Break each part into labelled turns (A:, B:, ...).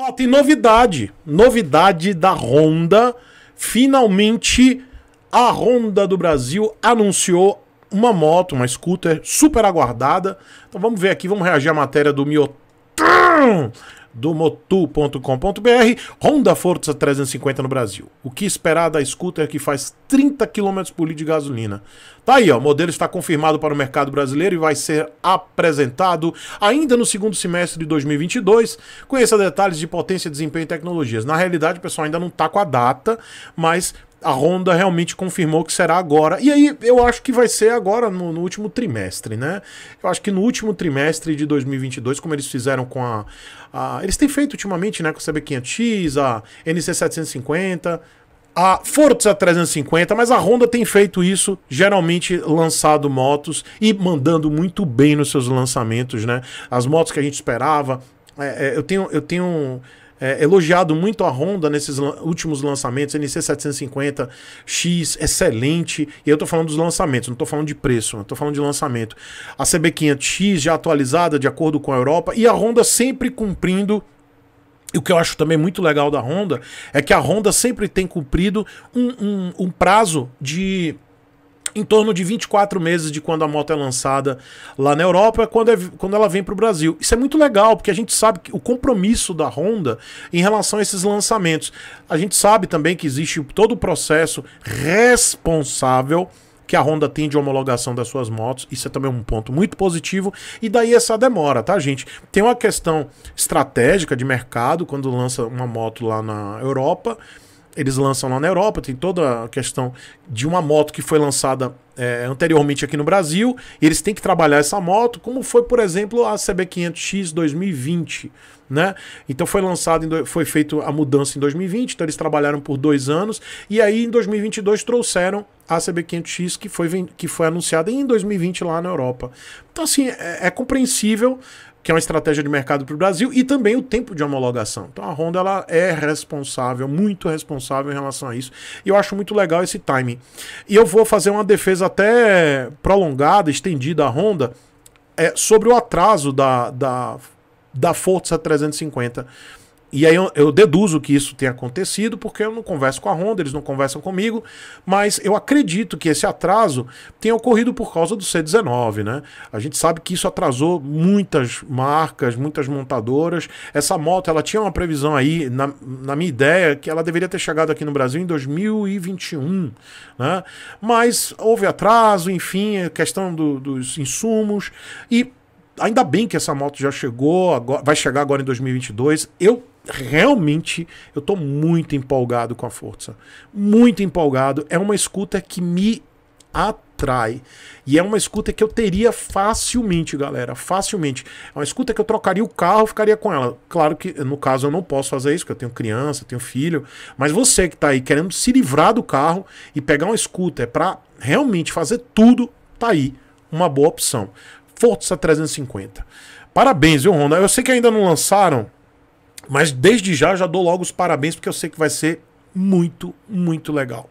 A: Ó, tem novidade. Novidade da Honda. Finalmente, a Honda do Brasil anunciou uma moto, uma scooter super aguardada. Então vamos ver aqui, vamos reagir à matéria do Miotão do motu.com.br, Honda Forza 350 no Brasil. O que esperar da scooter que faz 30 km por litro de gasolina? Tá aí, ó, o modelo está confirmado para o mercado brasileiro e vai ser apresentado ainda no segundo semestre de 2022. Conheça detalhes de potência, desempenho e tecnologias. Na realidade, o pessoal ainda não tá com a data, mas a Honda realmente confirmou que será agora. E aí eu acho que vai ser agora no, no, último trimestre, né? Eu acho que no último trimestre de 2022, como eles fizeram com a. a eles têm feito ultimamente, né? Com a CB500X, a NC750, a Forza 350, mas a Honda tem feito isso, geralmente lançado motos e mandando muito bem nos seus lançamentos, né? As motos que a gente esperava. É, é, eu tenho. Eu tenho é, elogiado muito a Honda nesses últimos lançamentos, NC750, X, excelente. E eu estou falando dos lançamentos, não estou falando de preço, estou falando de lançamento. A CB500X já atualizada de acordo com a Europa e a Honda sempre cumprindo e o que eu acho também muito legal da Honda é que a Honda sempre tem cumprido um, um, um prazo de em torno de 24 meses de quando a moto é lançada lá na Europa, quando, é, quando ela vem para o Brasil. Isso é muito legal, porque a gente sabe que o compromisso da Honda em relação a esses lançamentos. A gente sabe também que existe todo o processo responsável que a Honda tem de homologação das suas motos. Isso é também um ponto muito positivo. E daí essa demora, tá, gente? Tem uma questão estratégica de mercado quando lança uma moto lá na Europa eles lançam lá na Europa, tem toda a questão de uma moto que foi lançada é, anteriormente aqui no Brasil, e eles têm que trabalhar essa moto, como foi, por exemplo, a CB500X 2020, né? Então foi lançado, foi feito a mudança em 2020, então eles trabalharam por dois anos, e aí em 2022 trouxeram a CB500X que foi, que foi anunciada em 2020 lá na Europa. Então assim, é, é compreensível que é uma estratégia de mercado para o Brasil, e também o tempo de homologação. Então a Honda ela é responsável, muito responsável em relação a isso, e eu acho muito legal esse timing. E eu vou fazer uma defesa até prolongada, estendida a Honda, é, sobre o atraso da, da, da Forza 350. E aí eu, eu, deduzo que isso tenha acontecido porque eu não converso com a Honda, eles não conversam comigo, mas eu acredito que esse atraso tenha ocorrido por causa do C19, né? A gente sabe que isso atrasou muitas marcas, muitas montadoras. Essa moto, ela tinha uma previsão aí, na, na minha ideia, que ela deveria ter chegado aqui no Brasil em 2021, né? Mas houve atraso, enfim, a é questão do, dos insumos e ainda bem que essa moto já chegou, agora, vai chegar agora em 2022. Eu realmente eu estou muito empolgado com a Forza. Muito empolgado. É uma escuta que me atrai. E é uma escuta que eu teria facilmente, galera. Facilmente. É uma escuta que eu trocaria o carro, ficaria com ela. Claro que, no caso, eu não posso fazer isso, porque eu tenho criança, tenho filho. Mas você que está aí querendo se livrar do carro e pegar uma escuta é para realmente fazer tudo, tá aí. Uma boa opção. Forza 350. Parabéns, viu, Honda? Eu sei que ainda não lançaram mas desde já, já dou logo os parabéns, porque eu sei que vai ser muito, muito legal.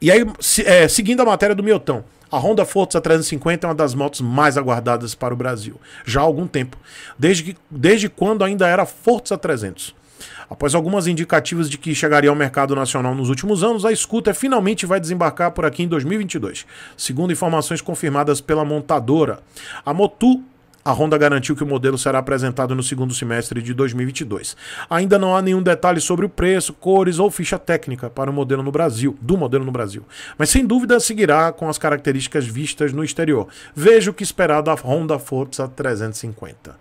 A: E aí, se, é, seguindo a matéria do miotão A Honda Forza 350 é uma das motos mais aguardadas para o Brasil, já há algum tempo, desde, que, desde quando ainda era Forza 300. Após algumas indicativas de que chegaria ao mercado nacional nos últimos anos, a Scooter finalmente vai desembarcar por aqui em 2022, segundo informações confirmadas pela montadora. A Motu a Honda garantiu que o modelo será apresentado no segundo semestre de 2022. Ainda não há nenhum detalhe sobre o preço, cores ou ficha técnica para o modelo no Brasil, do modelo no Brasil, mas sem dúvida seguirá com as características vistas no exterior. Veja o que esperar da Honda Forza 350.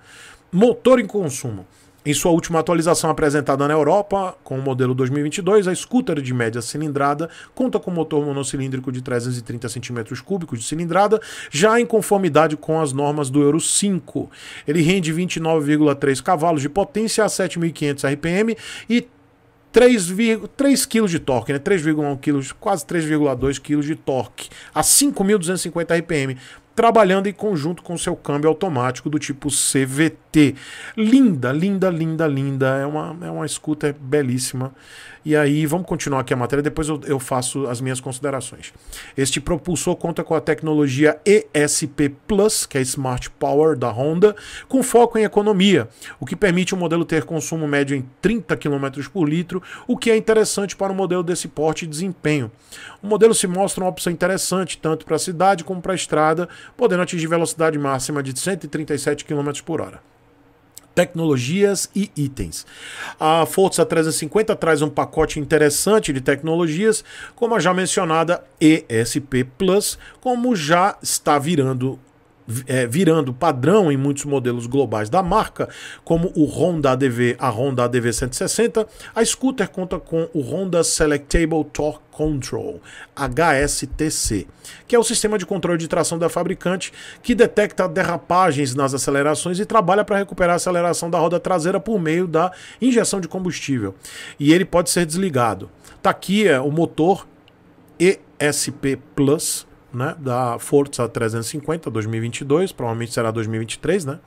A: Motor em consumo. Em sua última atualização apresentada na Europa, com o modelo 2022, a scooter de média cilindrada conta com motor monocilíndrico de 330 cm3 de cilindrada, já em conformidade com as normas do Euro 5. Ele rende 29,3 cavalos de potência a 7.500 RPM e 3 kg de torque, né? 3,1 kg, quase 3,2 kg de torque a 5.250 RPM trabalhando em conjunto com seu câmbio automático do tipo CVT. Linda, linda, linda, linda. É uma, é uma escuta é belíssima. E aí, vamos continuar aqui a matéria, depois eu, eu faço as minhas considerações. Este propulsor conta com a tecnologia ESP Plus, que é Smart Power da Honda, com foco em economia, o que permite o modelo ter consumo médio em 30 km por litro, o que é interessante para um modelo desse porte e desempenho. O modelo se mostra uma opção interessante tanto para a cidade como para a estrada, podendo atingir velocidade máxima de 137 km por hora tecnologias e itens. A Forza 350 traz um pacote interessante de tecnologias, como a já mencionada ESP Plus, como já está virando é, virando padrão em muitos modelos globais da marca, como o Honda ADV, a Honda ADV 160, a Scooter conta com o Honda Selectable Torque Control, HSTC, que é o sistema de controle de tração da fabricante que detecta derrapagens nas acelerações e trabalha para recuperar a aceleração da roda traseira por meio da injeção de combustível. E ele pode ser desligado. Tá aqui é, o motor ESP Plus né, da Forza 350 2022, provavelmente será 2023, né?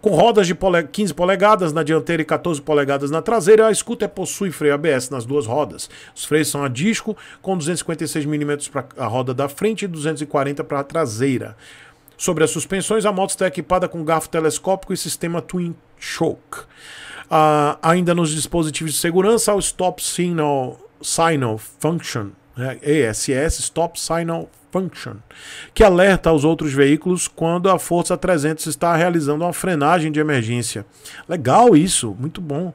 A: Com rodas de 15 polegadas na dianteira e 14 polegadas na traseira, a scooter é possui freio ABS nas duas rodas. Os freios são a disco, com 256 mm para a roda da frente e 240 para a traseira. Sobre as suspensões, a moto está equipada com garfo telescópico e sistema Twin Choke. Uh, ah, ainda nos dispositivos de segurança, o Stop Signal, Signal Function, né, ESS, Stop Signal Function, que alerta aos outros veículos quando a Força 300 está realizando uma frenagem de emergência. Legal isso, muito bom.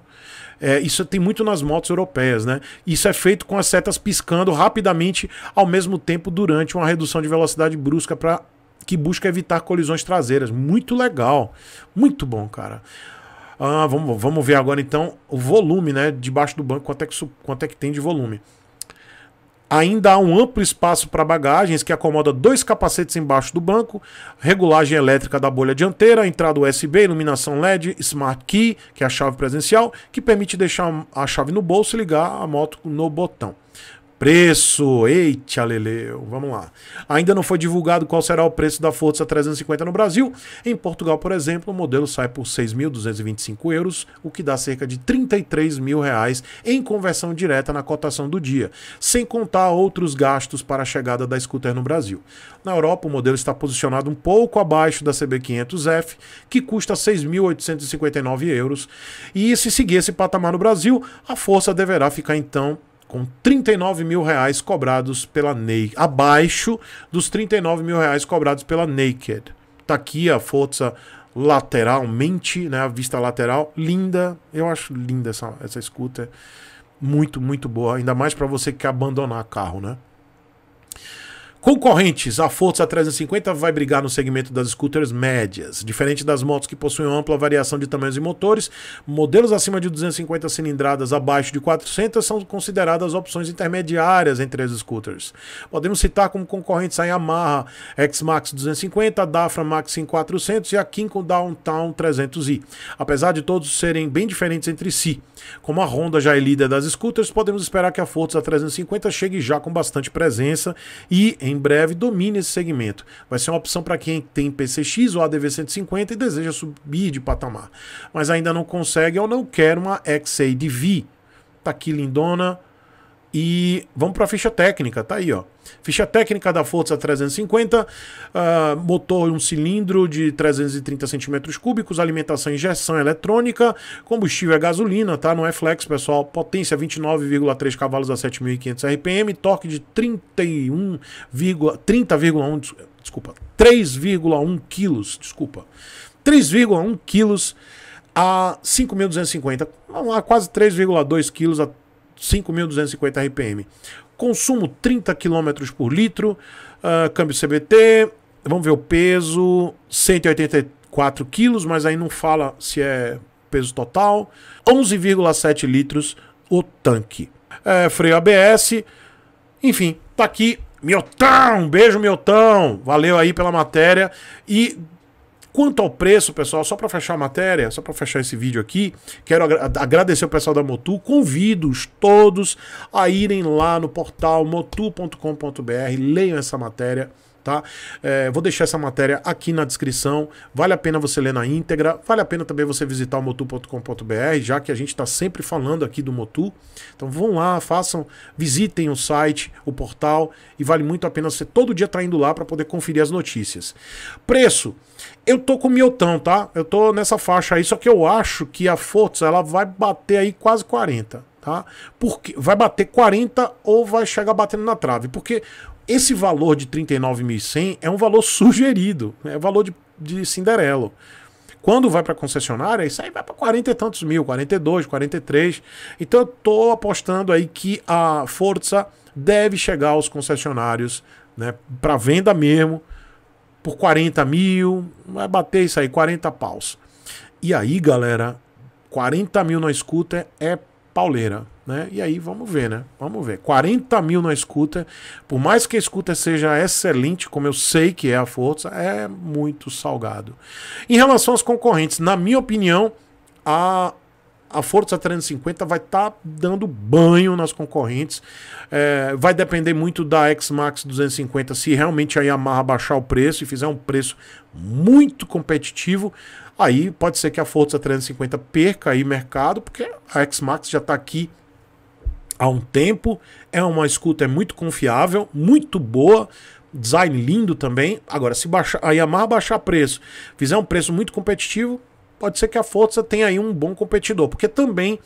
A: É, isso tem muito nas motos europeias, né? Isso é feito com as setas piscando rapidamente ao mesmo tempo durante uma redução de velocidade brusca para que busca evitar colisões traseiras. Muito legal, muito bom, cara. Ah, vamos, vamos ver agora então o volume, né? Debaixo do banco, quanto é que, quanto é que tem de volume. Ainda há um amplo espaço para bagagens que acomoda dois capacetes embaixo do banco, regulagem elétrica da bolha dianteira, entrada USB, iluminação LED, Smart Key, que é a chave presencial, que permite deixar a chave no bolso e ligar a moto no botão. Preço, eita leleu, vamos lá. Ainda não foi divulgado qual será o preço da Forza 350 no Brasil. Em Portugal, por exemplo, o modelo sai por 6.225 euros, o que dá cerca de 33 mil reais em conversão direta na cotação do dia, sem contar outros gastos para a chegada da scooter no Brasil. Na Europa, o modelo está posicionado um pouco abaixo da CB500F, que custa 6.859 euros, e se seguir esse patamar no Brasil, a Força deverá ficar então com 39 mil reais cobrados pela Naked, abaixo dos 39 mil reais cobrados pela Naked. Tá aqui a força lateralmente, né, a vista lateral, linda, eu acho linda essa, essa scooter, muito, muito boa, ainda mais para você que quer abandonar carro, né? Concorrentes, a Forza 350 vai brigar no segmento das scooters médias. Diferente das motos que possuem ampla variação de tamanhos e motores, modelos acima de 250 cilindradas abaixo de 400 são consideradas opções intermediárias entre as scooters. Podemos citar como concorrentes a Yamaha X-Max 250, a Dafra Max 400 e a Kinko Downtown 300i. Apesar de todos serem bem diferentes entre si, como a Honda já é líder das scooters, podemos esperar que a Forza 350 chegue já com bastante presença e em em breve domine esse segmento. Vai ser uma opção para quem tem PCX ou ADV150 e deseja subir de patamar, mas ainda não consegue ou não quer uma XADV. Tá aqui lindona, e vamos para a ficha técnica, tá aí, ó. Ficha técnica da Forza 350, uh, ah, motor um cilindro de 330 centímetros cúbicos, alimentação injeção eletrônica, combustível é gasolina, tá? Não é flex, pessoal. Potência 29,3 cavalos a 7.500 RPM, torque de 31, 30,1, desculpa, 3,1 quilos, desculpa. 3,1 quilos a 5.250, a quase 3,2 quilos a 5.250 RPM. Consumo 30 km por litro, uh, câmbio CBT, vamos ver o peso, 184 quilos, mas aí não fala se é peso total, 11,7 litros o tanque. É, freio ABS, enfim, tá aqui. Miltão, beijo Miltão, valeu aí pela matéria e Quanto ao preço, pessoal, só para fechar a matéria, só para fechar esse vídeo aqui, quero agradecer o pessoal da Motu, convido-os todos a irem lá no portal motu.com.br, leiam essa matéria, tá? É, vou deixar essa matéria aqui na descrição. Vale a pena você ler na íntegra. Vale a pena também você visitar o motu.com.br, já que a gente está sempre falando aqui do Motu. Então vão lá, façam, visitem o site, o portal e vale muito a pena você todo dia estar tá indo lá para poder conferir as notícias. Preço. Eu tô com o miotão, tá? Eu tô nessa faixa aí, só que eu acho que a Forza ela vai bater aí quase 40, tá? Porque vai bater 40 ou vai chegar batendo na trave, porque esse valor de 39.100 é um valor sugerido, né? é o valor de, de Cinderelo. Quando vai para concessionária, isso aí vai para 40 e tantos mil, 42, 43. Então eu tô apostando aí que a Forza deve chegar aos concessionários, né, para venda mesmo, por 40 mil, vai bater isso aí, 40 paus. E aí, galera, 40 mil na scooter é pauleira, né? E aí vamos ver, né? Vamos ver. 40 mil na escuta, por mais que a escuta seja excelente, como eu sei que é a força, é muito salgado. Em relação aos concorrentes, na minha opinião, a a Forza 350 vai estar tá dando banho nas concorrentes. É, vai depender muito da X-Max 250 se realmente a Yamaha baixar o preço e fizer um preço muito competitivo. Aí pode ser que a Forza 350 perca aí mercado, porque a X-Max já está aqui há um tempo. É uma scooter é muito confiável, muito boa, design lindo também. Agora, se baixar, a Yamaha baixar preço, fizer um preço muito competitivo, pode ser que a Forza tenha aí um bom competidor, porque também,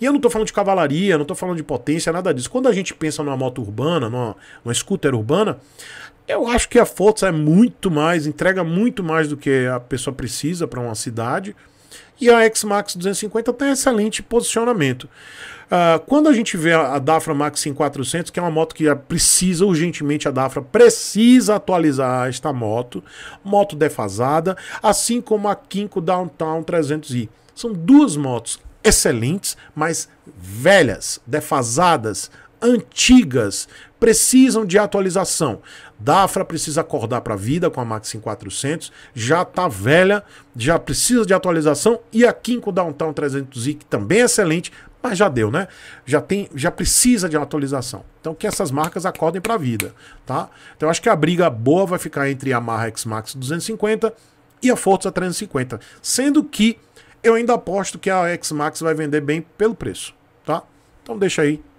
A: e eu não estou falando de cavalaria, não estou falando de potência, nada disso. Quando a gente pensa numa moto urbana, numa, numa scooter urbana, eu acho que a Forza é muito mais, entrega muito mais do que a pessoa precisa para uma cidade. E a X-Max 250 tem excelente posicionamento. Uh, quando a gente vê a, Dafra Max 400, que é uma moto que é precisa urgentemente, a Dafra precisa atualizar esta moto, moto defasada, assim como a Kinko Downtown 300i. São duas motos excelentes, mas velhas, defasadas, antigas precisam de atualização. Dafra precisa acordar para a vida com a Max 400, já está velha, já precisa de atualização e a Kinko Downtown 300i que também é excelente, mas já deu, né? Já tem, já precisa de atualização. Então que essas marcas acordem para a vida, tá? Então acho que a briga boa vai ficar entre a Yamaha X-Max 250 e a Forza 350, sendo que eu ainda aposto que a X-Max vai vender bem pelo preço, tá? Então deixa aí